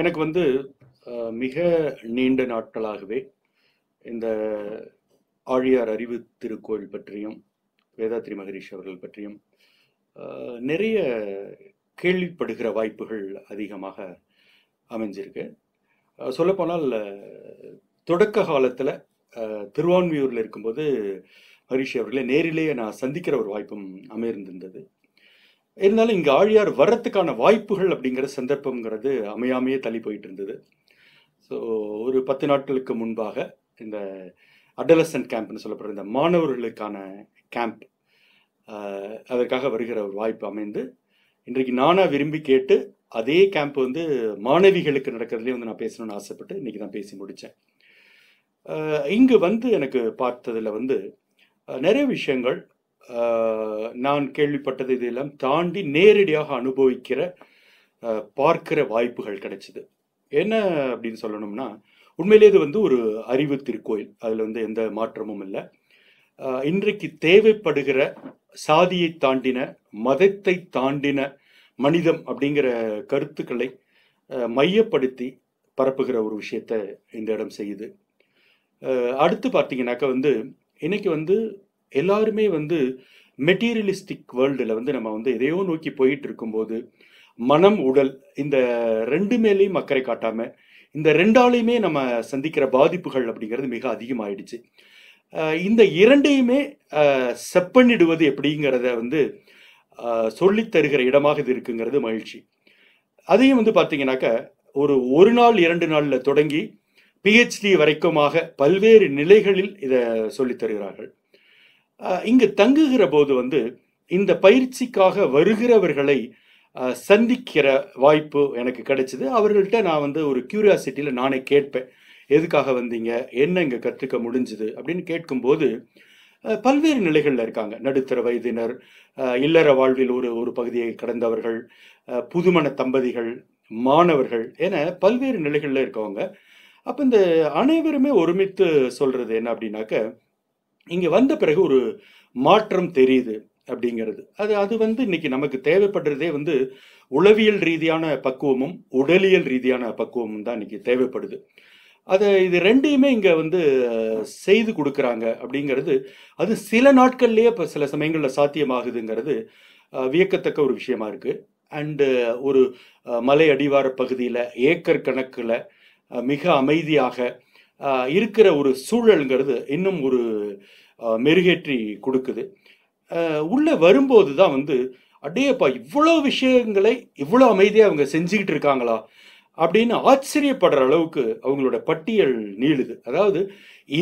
எனக்கு வந்து மிக நீண்ட நாட்களாகவே இந்த ஆழியார் அறிவு திருக்கோள் பற்றியும் வேதாத்ரி மகரிஷ் அவர்கள் பற்றியும் நிறைய கேள்விப்படுகிற வாய்ப்புகள் அதிகமாக அமைஞ்சிருக்கு சொல்லப்போனால் தொடக்க காலத்தில் திருவான்மியூரில் இருக்கும்போது மகரிஷி அவர்களை நேரிலேயே நான் சந்திக்கிற ஒரு வாய்ப்பும் அமைந்திருந்தது இருந்தாலும் இங்கே ஆழியார் வர்றதுக்கான வாய்ப்புகள் அப்படிங்கிற சந்தர்ப்பங்கிறது அமையாமையே தள்ளி போயிட்டு இருந்தது ஸோ ஒரு பத்து நாட்களுக்கு முன்பாக இந்த அடலசன் கேம்ப்னு சொல்லப்படுற இந்த மாணவர்களுக்கான கேம்ப் அதற்காக வருகிற ஒரு வாய்ப்பு அமைந்து இன்றைக்கு நானாக விரும்பி கேட்டு அதே கேம்ப் வந்து மாணவிகளுக்கு நடக்கிறதுலேயே வந்து நான் பேசணும்னு ஆசைப்பட்டு இன்றைக்கி தான் பேசி முடித்தேன் இங்கு வந்து எனக்கு பார்த்ததில் வந்து நிறைய விஷயங்கள் நான் கேள்விப்பட்டது இதெல்லாம் தாண்டி நேரடியாக அனுபவிக்கிற பார்க்கிற வாய்ப்புகள் கிடைச்சிது என்ன அப்படின்னு சொல்லணும்னா உண்மையிலே இது வந்து ஒரு அறிவு திருக்கோயில் அதில் வந்து எந்த மாற்றமும் இல்லை இன்றைக்கு தேவைப்படுகிற சாதியை தாண்டின மதத்தை தாண்டின மனிதம் அப்படிங்கிற கருத்துக்களை மையப்படுத்தி பரப்புகிற ஒரு விஷயத்த இந்த இடம் செய்யுது அடுத்து பார்த்தீங்கன்னாக்கா வந்து இன்னைக்கு வந்து எல்லாருமே வந்து மெட்டீரியலிஸ்டிக் வேர்ல்டில் வந்து நம்ம வந்து எதையோ நோக்கி போயிட்டு இருக்கும்போது மனம் உடல் இந்த ரெண்டு மேலேயும் அக்கறை காட்டாமல் இந்த ரெண்டாலையுமே நம்ம சந்திக்கிற பாதிப்புகள் அப்படிங்கிறது மிக அதிகமாயிடுச்சு இந்த இரண்டையுமே செப்பனிடுவது எப்படிங்கிறத வந்து சொல்லி தருகிற இடமாக இது இருக்குங்கிறது மகிழ்ச்சி அதையும் வந்து பார்த்தீங்கன்னாக்க ஒரு ஒரு நாள் இரண்டு நாளில் தொடங்கி பிஹெச்டி வரைக்குமாக பல்வேறு நிலைகளில் இதை சொல்லித் தருகிறார்கள் இங்கு தங்குகிற போது வந்து இந்த பயிற்சிக்காக வருகிறவர்களை சந்திக்கிற வாய்ப்பு எனக்கு கிடைச்சிது அவர்கள்ட்ட நான் வந்து ஒரு கியூரியாசிட்டியில் நானே கேட்பேன் எதுக்காக வந்தீங்க என்ன இங்கே கற்றுக்க முடிஞ்சுது அப்படின்னு கேட்கும்போது பல்வேறு நிலைகளில் இருக்காங்க நடுத்தர வயதினர் இல்லற வாழ்வில் ஒரு ஒரு பகுதியை கடந்தவர்கள் புதுமண தம்பதிகள் மாணவர்கள் என பல்வேறு நிலைகளில் இருக்கவங்க அப்போ இந்த அனைவருமே ஒருமித்து சொல்கிறது என்ன அப்படின்னாக்க இங்கே வந்த பிறகு ஒரு மாற்றம் தெரியுது அப்படிங்கிறது அது அது வந்து இன்னைக்கு நமக்கு தேவைப்படுறதே வந்து உளவியல் ரீதியான பக்குவமும் உடலியல் ரீதியான பக்குவமும் தான் இன்னைக்கு தேவைப்படுது அதை இது ரெண்டையுமே இங்கே வந்து செய்து கொடுக்குறாங்க அப்படிங்கிறது அது சில நாட்கள்லேயே இப்போ சில சமயங்களில் சாத்தியமாகுதுங்கிறது வியக்கத்தக்க ஒரு விஷயமா இருக்குது அண்டு ஒரு மலை அடிவார பகுதியில் ஏக்கர் கணக்கில் மிக அமைதியாக இருக்கிற ஒரு சூழல்ங்கிறது இன்னும் ஒரு மெருகேற்றி கொடுக்குது உள்ளே வரும்போது தான் வந்து அடேப்பா இவ்வளோ விஷயங்களை இவ்வளோ அமைதியாக அவங்க செஞ்சுக்கிட்டு இருக்காங்களா அப்படின்னு ஆச்சரியப்படுற அளவுக்கு அவங்களோட பட்டியல் நீளுது அதாவது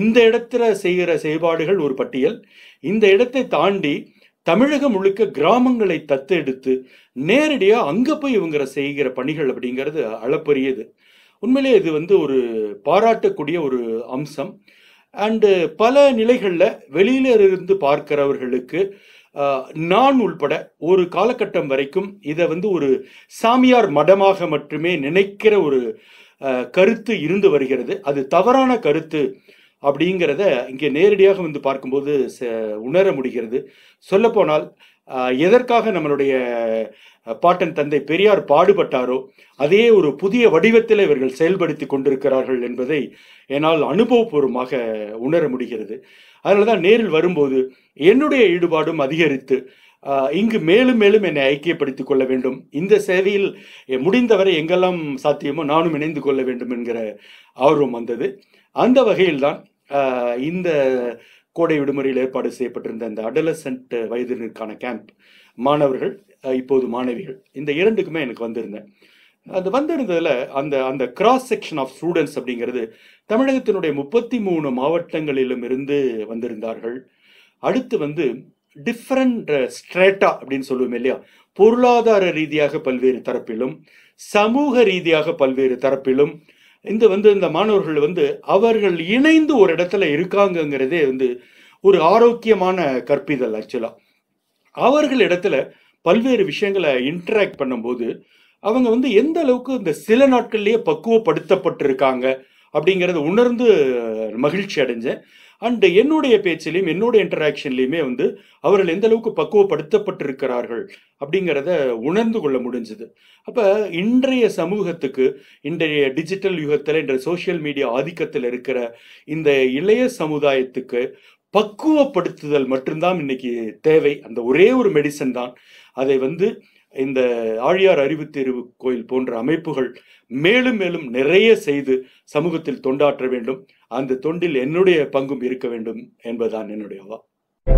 இந்த இடத்துல செய்கிற செயல்பாடுகள் ஒரு பட்டியல் இந்த இடத்தை தாண்டி தமிழகம் முழுக்க கிராமங்களை தத்தெடுத்து நேரடியாக அங்கே போய் இவங்க செய்கிற பணிகள் அப்படிங்கிறது அளப்பரியது உண்மையிலே இது வந்து ஒரு பாராட்டக்கூடிய ஒரு அம்சம் அண்டு பல நிலைகளில் வெளியில இருந்து பார்க்கிறவர்களுக்கு நான் உள்பட ஒரு காலகட்டம் வரைக்கும் இதை வந்து ஒரு சாமியார் மடமாக மட்டுமே நினைக்கிற ஒரு கருத்து இருந்து வருகிறது அது தவறான கருத்து அப்படிங்கிறத இங்கே நேரடியாக வந்து பார்க்கும்போது உணர முடிகிறது சொல்லப்போனால் எதற்காக நம்மளுடைய பாட்டன் தந்தை பெரியார் பாடுபட்டாரோ அதே ஒரு புதிய வடிவத்தில் இவர்கள் செயல்படுத்தி கொண்டிருக்கிறார்கள் என்பதை என்னால் அனுபவபூர்வமாக உணர முடிகிறது அதனால தான் நேரில் வரும்போது என்னுடைய ஈடுபாடும் அதிகரித்து இங்கு மேலும் மேலும் என்னை ஐக்கியப்படுத்திக் கொள்ள வேண்டும் இந்த சேவையில் முடிந்தவரை எங்கெல்லாம் சாத்தியமோ நானும் இணைந்து கொள்ள வேண்டும் என்கிற ஆர்வம் வந்தது அந்த வகையில்தான் இந்த கோடை விடுமுறையில் ஏற்பாடு செய்யப்பட்டிருந்த இந்த அடலசன்ட் வயதினருக்கான கேம்ப் மாணவர்கள் இப்போது மாணவிகள் இந்த இரண்டுக்குமே எனக்கு வந்திருந்தேன் அது வந்திருந்ததில் அந்த அந்த கிராஸ் செக்ஷன் ஆஃப் ஸ்டூடெண்ட்ஸ் அப்படிங்கிறது தமிழகத்தினுடைய முப்பத்தி மூணு மாவட்டங்களிலும் இருந்து வந்திருந்தார்கள் அடுத்து வந்து டிஃப்ரெண்ட் ஸ்ட்ரேட்டா அப்படின்னு சொல்லுவோம் இல்லையா பொருளாதார ரீதியாக பல்வேறு தரப்பிலும் சமூக ரீதியாக பல்வேறு தரப்பிலும் இந்த வந்து இந்த மாணவர்கள் வந்து அவர்கள் இணைந்து ஒரு இடத்துல இருக்காங்கங்கிறதே வந்து ஒரு ஆரோக்கியமான கற்பிதல் ஆக்சுவலாக அவர்கள் இடத்துல பல்வேறு விஷயங்களை இன்டராக்ட் பண்ணும்போது அவங்க வந்து எந்த அளவுக்கு இந்த சில நாட்கள்லேயே பக்குவப்படுத்தப்பட்டிருக்காங்க அப்படிங்கிறத உணர்ந்து மகிழ்ச்சி அடைஞ்சேன் அண்டு என்னுடைய பேச்சிலையும் என்னுடைய இன்டராக்ஷன்லையுமே வந்து அவர்கள் எந்த அளவுக்கு பக்குவப்படுத்தப்பட்டிருக்கிறார்கள் அப்படிங்கிறத உணர்ந்து கொள்ள முடிஞ்சது அப்போ இன்றைய சமூகத்துக்கு இன்றைய டிஜிட்டல் யுகத்தில் இன்றைய சோசியல் மீடியா ஆதிக்கத்தில் இருக்கிற இந்த இளைய சமுதாயத்துக்கு பக்குவப்படுத்துதல் மட்டும்தான் இன்னைக்கு தேவை அந்த ஒரே ஒரு மெடிசன் தான் அதை வந்து இந்த ஆழியார் அறிவு தேர்வு கோயில் போன்ற அமைப்புகள் மேலும் மேலும் நிறைய செய்து சமூகத்தில் தொண்டாற்ற வேண்டும் அந்த தொண்டில் என்னுடைய பங்கும் இருக்க வேண்டும் என்பதுதான் என்னுடைய அவா